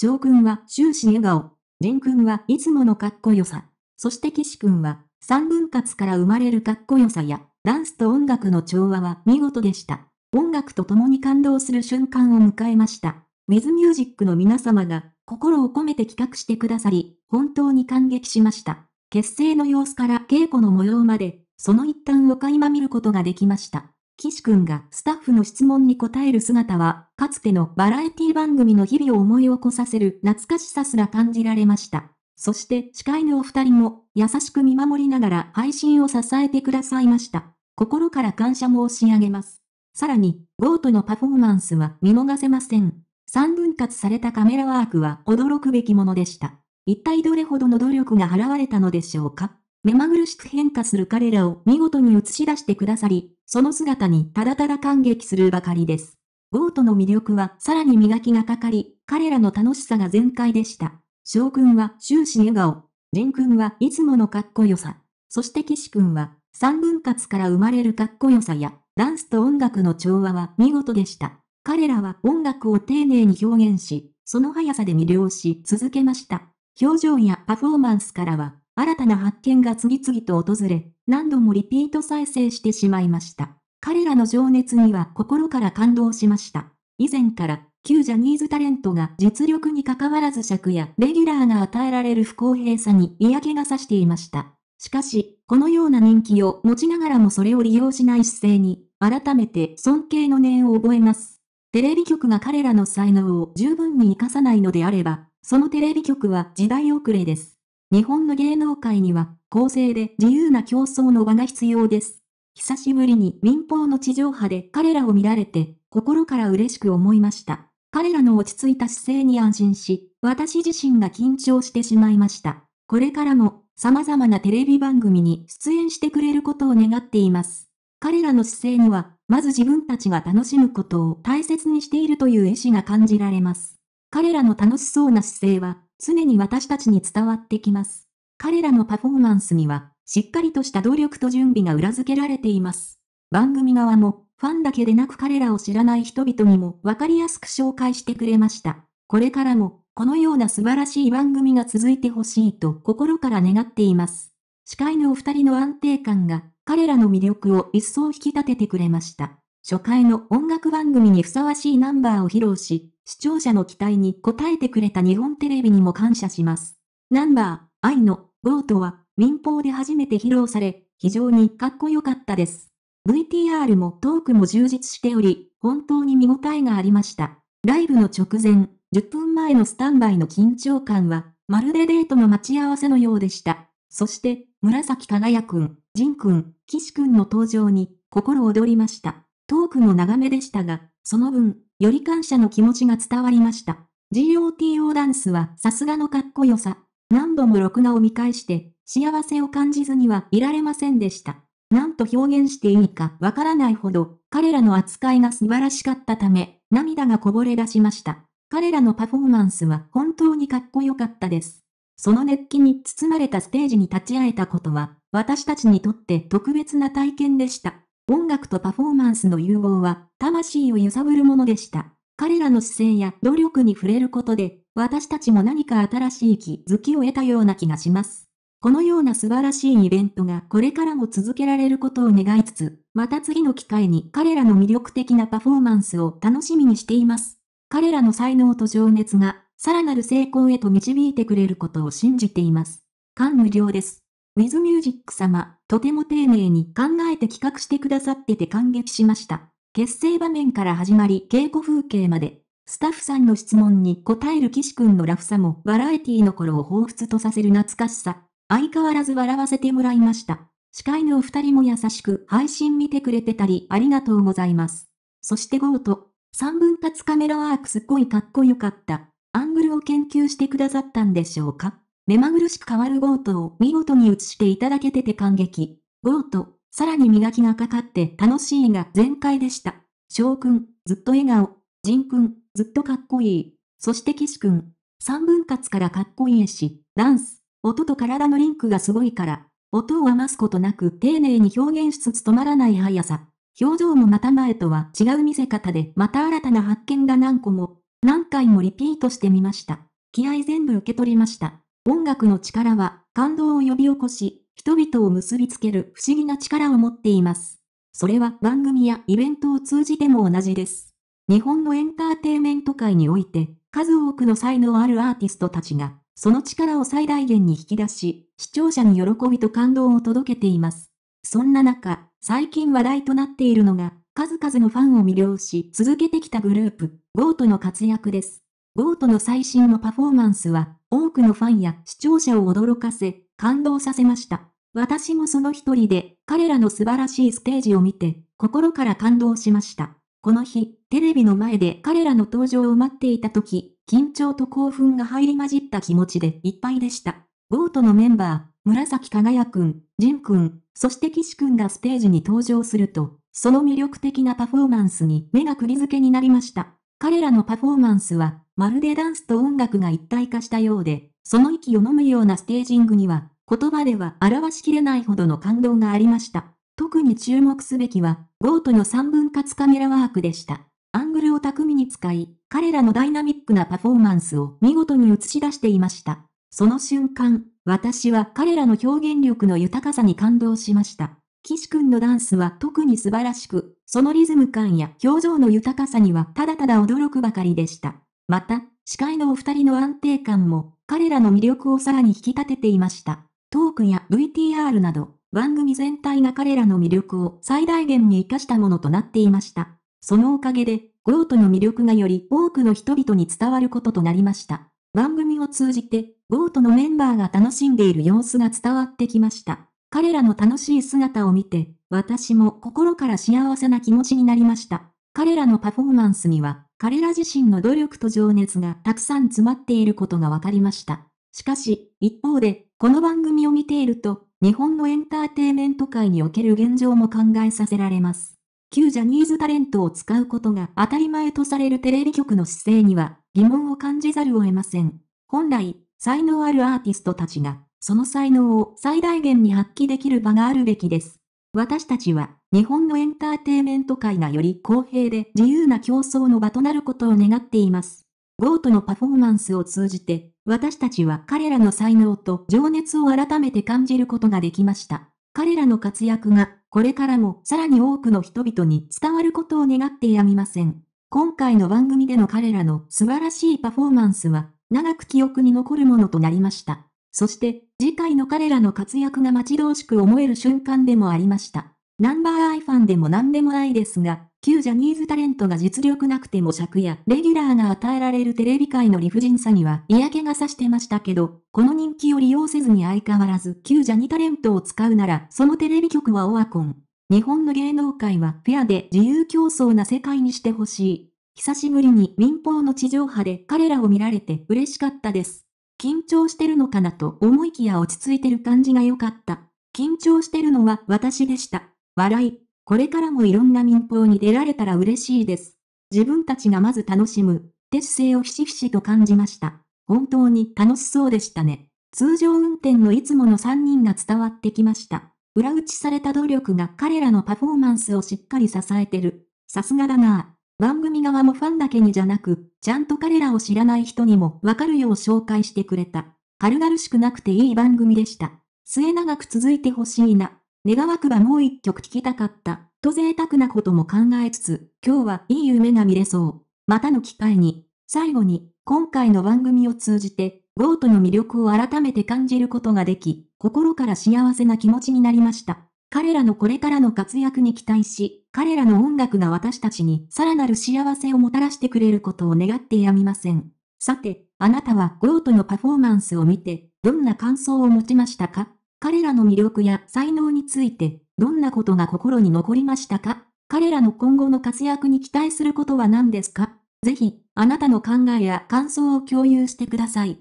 翔くんは終始笑顔。仁くんはいつものかっこよさ。そして岸くんは、三分割から生まれるかっこよさや、ダンスと音楽の調和は見事でした。音楽と共に感動する瞬間を迎えました。ウィズミュージックの皆様が心を込めて企画してくださり、本当に感激しました。結成の様子から稽古の模様まで、その一端を垣間見ることができました。岸くんがスタッフの質問に答える姿は、かつてのバラエティ番組の日々を思い起こさせる懐かしさすら感じられました。そして司会のお二人も優しく見守りながら配信を支えてくださいました。心から感謝申し上げます。さらに、ゴートのパフォーマンスは見逃せません。三分割されたカメラワークは驚くべきものでした。一体どれほどの努力が払われたのでしょうか目まぐるしく変化する彼らを見事に映し出してくださり、その姿にただただ感激するばかりです。ゴートの魅力はさらに磨きがかかり、彼らの楽しさが全開でした。将軍は終始笑顔。仁君はいつものかっこよさ。そして岸君は、三分割から生まれるかっこよさや、ダンスと音楽の調和は見事でした。彼らは音楽を丁寧に表現し、その速さで魅了し続けました。表情やパフォーマンスからは、新たな発見が次々と訪れ、何度もリピート再生してしまいました。彼らの情熱には心から感動しました。以前から、旧ジャニーズタレントが実力に関わらず尺やレギュラーが与えられる不公平さに嫌気がさしていました。しかし、このような人気を持ちながらもそれを利用しない姿勢に、改めて尊敬の念を覚えます。テレビ局が彼らの才能を十分に活かさないのであれば、そのテレビ局は時代遅れです。日本の芸能界には公正で自由な競争の場が必要です。久しぶりに民放の地上波で彼らを見られて、心から嬉しく思いました。彼らの落ち着いた姿勢に安心し、私自身が緊張してしまいました。これからも様々なテレビ番組に出演してくれることを願っています。彼らの姿勢には、まず自分たちが楽しむことを大切にしているという意志が感じられます。彼らの楽しそうな姿勢は、常に私たちに伝わってきます。彼らのパフォーマンスには、しっかりとした努力と準備が裏付けられています。番組側も、ファンだけでなく彼らを知らない人々にも分かりやすく紹介してくれました。これからも、このような素晴らしい番組が続いてほしいと心から願っています。司会のお二人の安定感が、彼らの魅力を一層引き立ててくれました。初回の音楽番組にふさわしいナンバーを披露し、視聴者の期待に応えてくれた日本テレビにも感謝します。ナンバー、愛の、ゴートは、民放で初めて披露され、非常にかっこよかったです。VTR もトークも充実しており、本当に見応えがありました。ライブの直前、10分前のスタンバイの緊張感は、まるでデートの待ち合わせのようでした。そして、紫輝くん、仁くん、岸くんの登場に、心躍りました。トークも長めでしたが、その分、より感謝の気持ちが伝わりました。GOTO ダンスはさすがのかっこよさ。何度も録画を見返して、幸せを感じずにはいられませんでした。なんと表現していいかわからないほど、彼らの扱いが素晴らしかったため、涙がこぼれ出しました。彼らのパフォーマンスは本当にかっこよかったです。その熱気に包まれたステージに立ち会えたことは、私たちにとって特別な体験でした。音楽とパフォーマンスの融合は、魂を揺さぶるものでした。彼らの姿勢や努力に触れることで、私たちも何か新しい気づきを得たような気がします。このような素晴らしいイベントがこれからも続けられることを願いつつ、また次の機会に彼らの魅力的なパフォーマンスを楽しみにしています。彼らの才能と情熱が、さらなる成功へと導いてくれることを信じています。感無量です。ウィズミュージック様、とても丁寧に考えて企画してくださってて感激しました。結成場面から始まり稽古風景まで、スタッフさんの質問に答える岸くんのラフさもバラエティの頃を彷彿とさせる懐かしさ。相変わらず笑わせてもらいました。司会のお二人も優しく配信見てくれてたりありがとうございます。そしてゴート、3分割カメラワークすっごいかっこよかった。アングルを研究してくださったんでしょうか目まぐるしく変わるゴートを見事に映していただけてて感激。ゴート、さらに磨きがかかって楽しいが全開でした。翔くん、ずっと笑顔。仁くん、ずっとかっこいい。そして岸くん、三分割からかっこいいし、ダンス、音と体のリンクがすごいから、音を余すことなく丁寧に表現しつつ止まらない速さ。表情もまた前とは違う見せ方で、また新たな発見が何個も、何回もリピートしてみました。気合全部受け取りました。音楽の力は感動を呼び起こし、人々を結びつける不思議な力を持っています。それは番組やイベントを通じても同じです。日本のエンターテイメント界において、数多くの才能あるアーティストたちが、その力を最大限に引き出し、視聴者に喜びと感動を届けています。そんな中、最近話題となっているのが、数々のファンを魅了し続けてきたグループ、ゴートの活躍です。ゴートの最新のパフォーマンスは、多くのファンや視聴者を驚かせ、感動させました。私もその一人で、彼らの素晴らしいステージを見て、心から感動しました。この日、テレビの前で彼らの登場を待っていた時、緊張と興奮が入り混じった気持ちでいっぱいでした。ゴートのメンバー、紫輝くん、ンくん、そして岸くんがステージに登場すると、その魅力的なパフォーマンスに目が釘付けになりました。彼らのパフォーマンスは、まるでダンスと音楽が一体化したようで、その息を飲むようなステージングには、言葉では表しきれないほどの感動がありました。特に注目すべきは、ゴートの三分割カメラワークでした。アングルを巧みに使い、彼らのダイナミックなパフォーマンスを見事に映し出していました。その瞬間、私は彼らの表現力の豊かさに感動しました。岸君のダンスは特に素晴らしく、そのリズム感や表情の豊かさにはただただ驚くばかりでした。また、司会のお二人の安定感も、彼らの魅力をさらに引き立てていました。トークや VTR など、番組全体が彼らの魅力を最大限に活かしたものとなっていました。そのおかげで、ゴートの魅力がより多くの人々に伝わることとなりました。番組を通じて、ゴートのメンバーが楽しんでいる様子が伝わってきました。彼らの楽しい姿を見て、私も心から幸せな気持ちになりました。彼らのパフォーマンスには、彼ら自身の努力と情熱がたくさん詰まっていることが分かりました。しかし、一方で、この番組を見ていると、日本のエンターテイメント界における現状も考えさせられます。旧ジャニーズタレントを使うことが当たり前とされるテレビ局の姿勢には疑問を感じざるを得ません。本来、才能あるアーティストたちが、その才能を最大限に発揮できる場があるべきです。私たちは、日本のエンターテイメント界がより公平で自由な競争の場となることを願っています。ゴートのパフォーマンスを通じて、私たちは彼らの才能と情熱を改めて感じることができました。彼らの活躍が、これからもさらに多くの人々に伝わることを願ってやみません。今回の番組での彼らの素晴らしいパフォーマンスは、長く記憶に残るものとなりました。そして、次回の彼らの活躍が待ち遠しく思える瞬間でもありました。ナンバーアイファンでも何でもないですが、旧ジャニーズタレントが実力なくても尺やレギュラーが与えられるテレビ界の理不尽さには嫌気がさしてましたけど、この人気を利用せずに相変わらず旧ジャニタレントを使うなら、そのテレビ局はオワコン。日本の芸能界はフェアで自由競争な世界にしてほしい。久しぶりに民放の地上波で彼らを見られて嬉しかったです。緊張してるのかなと思いきや落ち着いてる感じが良かった。緊張してるのは私でした。笑い。これからもいろんな民放に出られたら嬉しいです。自分たちがまず楽しむ、って姿勢をひしひしと感じました。本当に楽しそうでしたね。通常運転のいつもの3人が伝わってきました。裏打ちされた努力が彼らのパフォーマンスをしっかり支えてる。さすがだな番組側もファンだけにじゃなく、ちゃんと彼らを知らない人にもわかるよう紹介してくれた。軽々しくなくていい番組でした。末永く続いてほしいな。願わくばもう一曲聴きたかった、と贅沢なことも考えつつ、今日はいい夢が見れそう。またの機会に、最後に、今回の番組を通じて、ゴートの魅力を改めて感じることができ、心から幸せな気持ちになりました。彼らのこれからの活躍に期待し、彼らの音楽が私たちにさらなる幸せをもたらしてくれることを願ってやみません。さて、あなたはゴートのパフォーマンスを見て、どんな感想を持ちましたか彼らの魅力や才能について、どんなことが心に残りましたか彼らの今後の活躍に期待することは何ですかぜひ、あなたの考えや感想を共有してください。